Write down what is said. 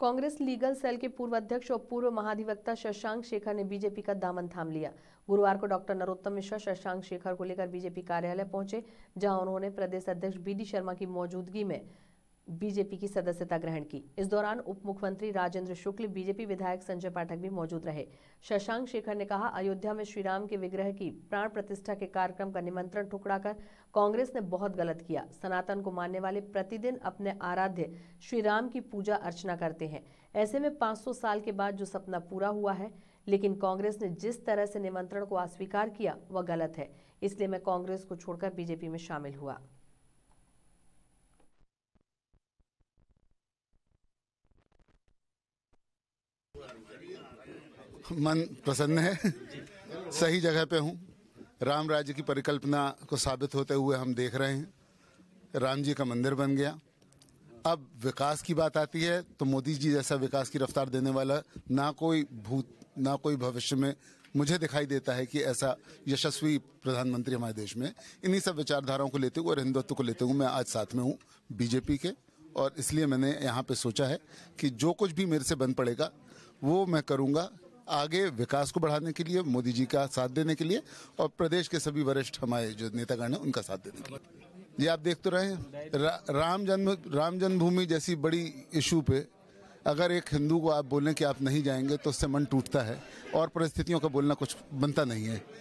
Congress legal cell के पूर्व अध्यक्ष और पूर्व महाधिवक्ता शशांक शेखर ने बीजेपी का दामन थाम लिया गुरुवार को डॉक्टर नरोत्तम मिश्रा शशांक शेखर को लेकर बीजेपी कार्यालय पहुंचे जहां उन्होंने प्रदेश अध्यक्ष बी डी शर्मा की मौजूदगी में बीजेपी की सदस्यता ग्रहण की इस दौरान उप मुख्यमंत्री राजेंद्र शुक्ल बीजेपी विधायक संजय पाठक भी मौजूद रहे शशांक शेखर ने कहा अयोध्या में श्री राम के विग्रह की प्राण प्रतिष्ठा के कार्यक्रम का निमंत्रण ठुकरा कर कांग्रेस ने बहुत गलत किया सनातन को मानने वाले प्रतिदिन अपने आराध्य श्री राम की पूजा अर्चना करते हैं ऐसे में पांच साल के बाद जो सपना पूरा हुआ है लेकिन कांग्रेस ने जिस तरह से निमंत्रण को अस्वीकार किया वह गलत है इसलिए मैं कांग्रेस को छोड़कर बीजेपी में शामिल हुआ मन प्रसन्न है सही जगह पे हूँ राम राज्य की परिकल्पना को साबित होते हुए हम देख रहे हैं राम जी का मंदिर बन गया अब विकास की बात आती है तो मोदी जी जैसा विकास की रफ्तार देने वाला ना कोई भूत ना कोई भविष्य में मुझे दिखाई देता है कि ऐसा यशस्वी प्रधानमंत्री हमारे देश में इन्हीं सब विचारधाराओं को लेते हुए और हिंदुत्व को लेते हुए मैं आज साथ में हूँ बीजेपी के और इसलिए मैंने यहाँ पे सोचा है कि जो कुछ भी मेरे से बन पड़ेगा वो मैं करूँगा आगे विकास को बढ़ाने के लिए मोदी जी का साथ देने के लिए और प्रदेश के सभी वरिष्ठ हमारे जो नेतागण हैं उनका साथ देने के लिए ये आप देख तो रहे हैं रा, राम जन्म राम जन्मभूमि जैसी बड़ी इशू पे अगर एक हिंदू को आप बोलें कि आप नहीं जाएंगे तो उससे मन टूटता है और परिस्थितियों का बोलना कुछ बनता नहीं है